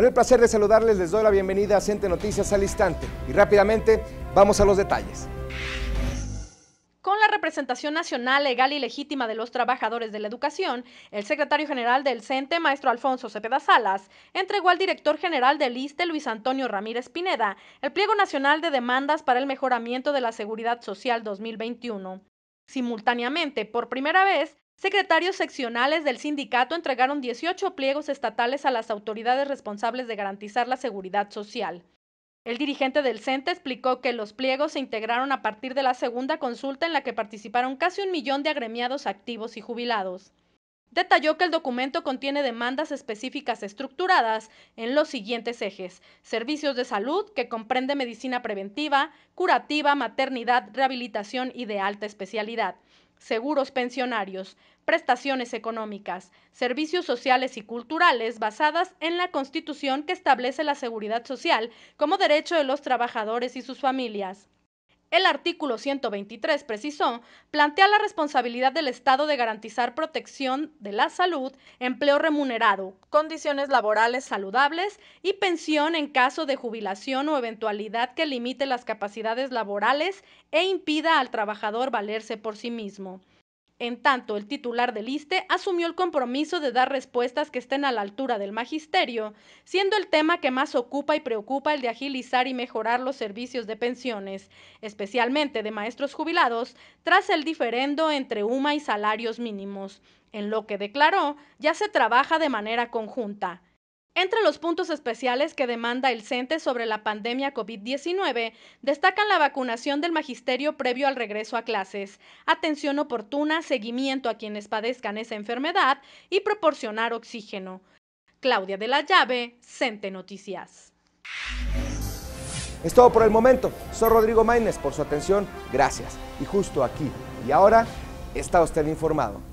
Con el placer de saludarles, les doy la bienvenida a Cente Noticias al instante y rápidamente vamos a los detalles. Con la representación nacional, legal y legítima de los trabajadores de la educación, el secretario general del CENTE, maestro Alfonso Cepeda Salas, entregó al director general del ISTE, Luis Antonio Ramírez Pineda, el pliego nacional de demandas para el mejoramiento de la seguridad social 2021. Simultáneamente, por primera vez, Secretarios seccionales del sindicato entregaron 18 pliegos estatales a las autoridades responsables de garantizar la seguridad social. El dirigente del CENTE explicó que los pliegos se integraron a partir de la segunda consulta en la que participaron casi un millón de agremiados activos y jubilados. Detalló que el documento contiene demandas específicas estructuradas en los siguientes ejes. Servicios de salud, que comprende medicina preventiva, curativa, maternidad, rehabilitación y de alta especialidad seguros pensionarios, prestaciones económicas, servicios sociales y culturales basadas en la Constitución que establece la seguridad social como derecho de los trabajadores y sus familias. El artículo 123 precisó, plantea la responsabilidad del Estado de garantizar protección de la salud, empleo remunerado, condiciones laborales saludables y pensión en caso de jubilación o eventualidad que limite las capacidades laborales e impida al trabajador valerse por sí mismo. En tanto, el titular del ISTE asumió el compromiso de dar respuestas que estén a la altura del magisterio, siendo el tema que más ocupa y preocupa el de agilizar y mejorar los servicios de pensiones, especialmente de maestros jubilados, tras el diferendo entre UMA y salarios mínimos. En lo que declaró, ya se trabaja de manera conjunta. Entre los puntos especiales que demanda el CENTE sobre la pandemia COVID-19, destacan la vacunación del magisterio previo al regreso a clases, atención oportuna, seguimiento a quienes padezcan esa enfermedad y proporcionar oxígeno. Claudia de la Llave, CENTE Noticias. Es todo por el momento. Soy Rodrigo Maínez por su atención. Gracias. Y justo aquí y ahora está usted informado.